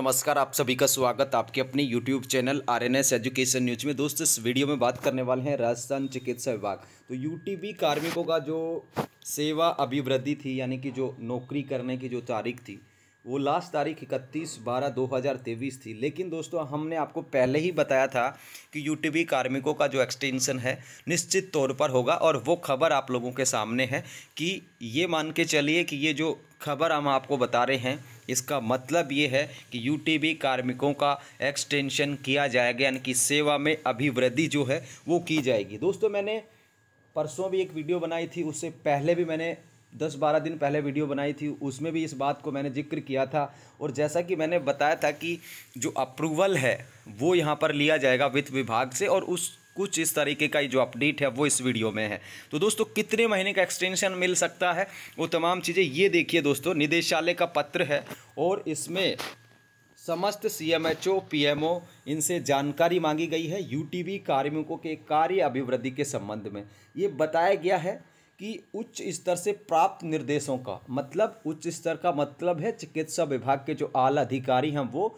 नमस्कार आप सभी का स्वागत आपके अपने YouTube channel R N S education news में दोस्तों इस वीडियो में बात करने वाले हैं राजस्थान चिकित्सा विभाग तो यूटीबी कार्मिकों का जो सेवा अभिवृद्धि थी यानी कि जो नौकरी करने की जो तारीख थी वो लास्ट तारीख इकतीस बारह दो हज़ार तेईस थी लेकिन दोस्तों हमने आपको पहले ही बताया था कि यूटीबी कार्मिकों का जो एक्सटेंशन है निश्चित तौर पर होगा और वो खबर आप लोगों के सामने है कि ये मान के चलिए कि ये जो खबर हम आपको बता रहे हैं इसका मतलब ये है कि यूटीबी कार्मिकों का एक्सटेंशन किया जाएगा यानी कि सेवा में अभिवृद्धि जो है वो की जाएगी दोस्तों मैंने परसों भी एक वीडियो बनाई थी उससे पहले भी मैंने दस बारह दिन पहले वीडियो बनाई थी उसमें भी इस बात को मैंने जिक्र किया था और जैसा कि मैंने बताया था कि जो अप्रूवल है वो यहाँ पर लिया जाएगा वित्त विभाग से और उस कुछ इस तरीके का जो अपडेट है वो इस वीडियो में है तो दोस्तों कितने महीने का एक्सटेंशन मिल सकता है वो तमाम चीज़ें ये देखिए दोस्तों निदेशालय का पत्र है और इसमें समस्त C M H O P M O इनसे जानकारी मांगी गई है यू टी बी कार्मिकों के कार्य अभिवृद्धि के संबंध में ये बताया गया है कि उच्च स्तर से प्राप्त निर्देशों का मतलब उच्च स्तर का मतलब है चिकित्सा विभाग के जो आला अधिकारी हैं वो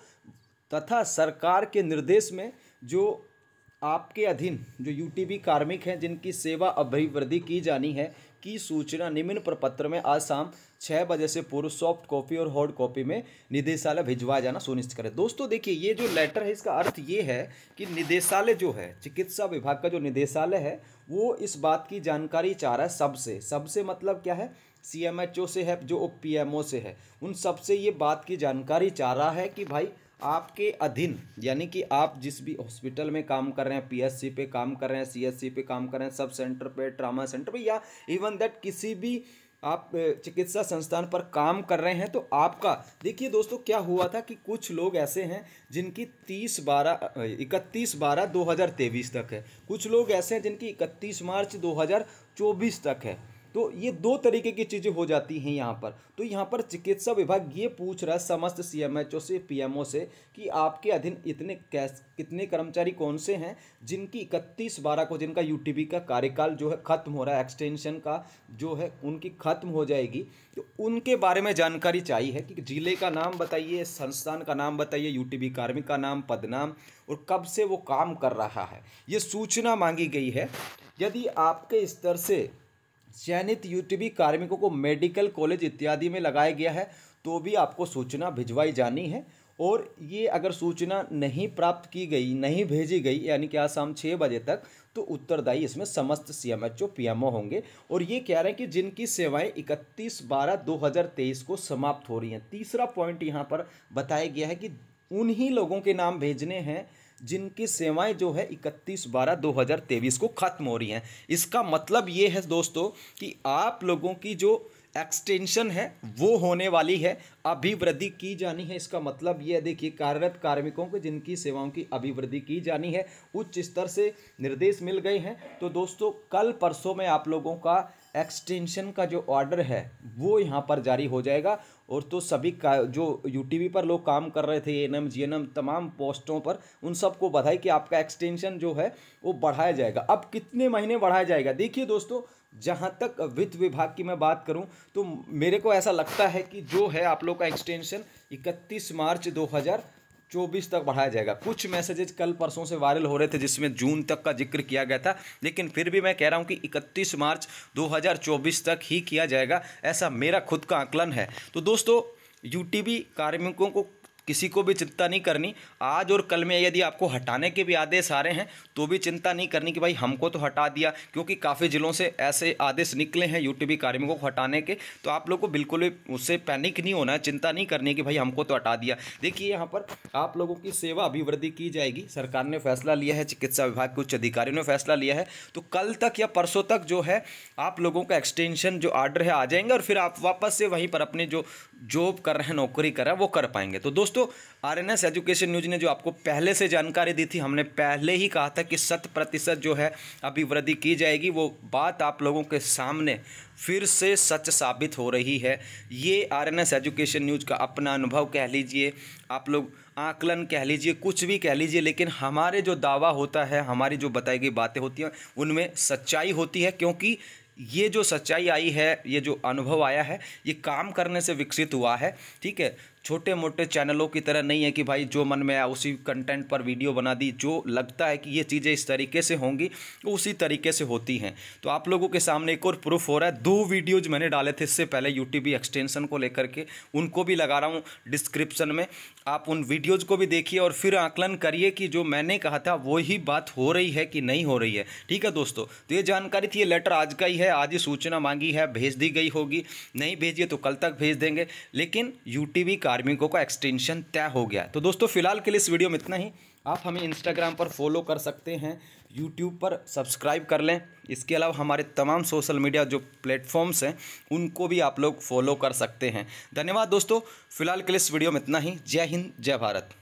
तथा सरकार के निर्देश में जो आपके अधीन जो यूटीबी कार्मिक हैं जिनकी सेवा अभिवृद्धि की जानी है की सूचना निम्न प्रपत्र में आज शाम छः बजे से पूर्व सॉफ्ट कॉपी और हॉर्ड कॉपी में निदेशालय भिजवाया जाना सुनिश्चित करें दोस्तों देखिए ये जो लेटर है इसका अर्थ ये है कि निदेशालय जो है चिकित्सा विभाग का जो निदेशालय है वो इस बात की जानकारी चाह रहा है सबसे सबसे मतलब क्या है सी एम एच ओ से है जो पी एम ओ से है उन सबसे ये बात की जानकारी चाह रहा है कि भाई आपके अधीन यानी कि आप जिस भी हॉस्पिटल में काम कर रहे हैं पीएससी पे काम कर रहे हैं सीएससी पे काम कर रहे हैं सब सेंटर पे ट्रामा सेंटर पे या इवन दैट किसी भी आप चिकित्सा संस्थान पर काम कर रहे हैं तो आपका देखिए दोस्तों क्या हुआ था कि कुछ लोग ऐसे हैं जिनकी तीस बारह इकतीस बारह दो हज़ार तेईस तक है कुछ लोग ऐसे हैं जिनकी इकतीस मार्च दो हज़ार चौबीस तक है तो ये दो तरीके की चीज़ें हो जाती हैं यहाँ पर तो यहाँ पर चिकित्सा विभाग ये पूछ रहा है समस्त ओ से ओ से कि आपके अधीन इतने कैस कितने कर्मचारी कौन से हैं जिनकी इकतीस बारह को जिनका बी का कार्यकाल जो है ख़त्म हो रहा है एक्सटेंशन का जो है उनकी ख़त्म हो जाएगी तो उनके बारे में जानकारी चाहिए कि ज़िले का नाम बताइए संस्थान का नाम बताइए बी कार्मिक का नाम पदनाम और कब से वो काम कर रहा है ये सूचना मांगी गई है यदि आपके स्तर से चयनित यूटीबी कार्मिकों को मेडिकल कॉलेज इत्यादि में लगाया गया है तो भी आपको सूचना भिजवाई जानी है और ये अगर सूचना नहीं प्राप्त की गई नहीं भेजी गई यानी कि आज शाम छः बजे तक तो उत्तरदायी इसमें समस्त C M H O P M O होंगे और ये कह रहे हैं कि जिनकी सेवाएं 31 बारह 2023 को समाप्त हो रही हैं तीसरा पॉइंट यहाँ पर बताया गया है कि उन्हीं लोगों के नाम भेजने हैं जिनकी सेवाएं जो है 31 बारह 2023 को ख़त्म हो रही हैं इसका मतलब ये है दोस्तों कि आप लोगों की जो एक्सटेंशन है वो होने वाली है अभिवृद्धि की जानी है इसका मतलब ये है देखिए कार्यरत कार्मिकों को जिनकी सेवाओं की अभिवृद्धि की जानी है उच्च स्तर से निर्देश मिल गए हैं तो दोस्तों कल परसों में आप लोगों का एक्सटेंशन का जो ऑर्डर है वो यहाँ पर जारी हो जाएगा और तो सभी का जो यू पर लोग काम कर रहे थे एनएम जीएनएम तमाम पोस्टों पर उन सबको बधाई कि आपका एक्सटेंशन जो है वो बढ़ाया जाएगा अब कितने महीने बढ़ाया जाएगा देखिए दोस्तों जहाँ तक वित्त विभाग की मैं बात करूँ तो मेरे को ऐसा लगता है कि जो है आप लोग का एक्सटेंशन इकतीस मार्च दो हज़ार चौबीस तक बढ़ाया जाएगा कुछ मैसेजेज कल परसों से वायरल हो रहे थे जिसमें जून तक का जिक्र किया गया था लेकिन फिर भी मैं कह रहा हूँ कि 31 मार्च 2024 तक ही किया जाएगा ऐसा मेरा खुद का आकलन है तो दोस्तों यूटीबी कार्मिकों को किसी को भी चिंता नहीं करनी आज और कल में यदि आपको हटाने के भी आदेश आ रहे हैं तो भी चिंता नहीं करनी कि भाई हमको तो हटा दिया क्योंकि काफ़ी ज़िलों से ऐसे आदेश निकले हैं यूटीबी कार्मिकों को हटाने के तो आप लोग को बिल्कुल भी उससे पैनिक नहीं होना है चिंता नहीं करनी कि भाई हमको तो हटा दिया देखिए यहाँ पर आप लोगों की सेवा अभिवृद्धि की जाएगी सरकार ने फैसला लिया है चिकित्सा विभाग के उच्च अधिकारियों ने फैसला लिया है तो कल तक या परसों तक जो है आप लोगों का एक्सटेंशन जो आर्डर है आ जाएंगे और फिर आप वापस से वहीं पर अपने जो जॉब कर रहे हैं नौकरी कर रहे हैं वो कर पाएंगे तो दोस्तों R N S education news ने जो आपको पहले से जानकारी दी थी हमने पहले ही कहा था कि शत प्रतिशत जो है अभी वृद्धि की जाएगी वो बात आप लोगों के सामने फिर से सच साबित हो रही है ये R N S education news का अपना अनुभव कह लीजिए आप लोग आकलन कह लीजिए कुछ भी कह लीजिए लेकिन हमारे जो दावा होता है हमारी जो बताई गई बातें होती हैं उनमें सच्चाई होती है क्योंकि ये जो सच्चाई आई है ये जो अनुभव आया है ये काम करने से विकसित हुआ है ठीक है छोटे मोटे चैनलों की तरह नहीं है कि भाई जो मन में आया उसी कंटेंट पर वीडियो बना दी जो लगता है कि ये चीज़ें इस तरीके से होंगी उसी तरीके से होती हैं तो आप लोगों के सामने एक और प्रूफ हो रहा है दो वीडियोज मैंने डाले थे इससे पहले यूट्यूब एक्सटेंशन को लेकर के उनको भी लगा रहा हूँ डिस्क्रिप्शन में आप उन वीडियोज़ को भी देखिए और फिर आकलन करिए कि जो मैंने कहा था वही बात हो रही है कि नहीं हो रही है ठीक है दोस्तों तो ये जानकारी थी ये लेटर आज का ही है आज ही सूचना मांगी है भेज दी गई होगी नहीं भेजिए तो कल तक भेज देंगे लेकिन यू का कार्मिकों का एक्सटेंशन तय हो गया तो दोस्तों फिलहाल के लिए इस वीडियो में इतना ही आप हमें इंस्टाग्राम पर फॉलो कर सकते हैं यूट्यूब पर सब्सक्राइब कर लें इसके अलावा हमारे तमाम सोशल मीडिया जो प्लेटफॉर्म्स हैं उनको भी आप लोग फॉलो कर सकते हैं धन्यवाद दोस्तों फिलहाल के लिए इस वीडियो में इतना ही जय हिंद जय भारत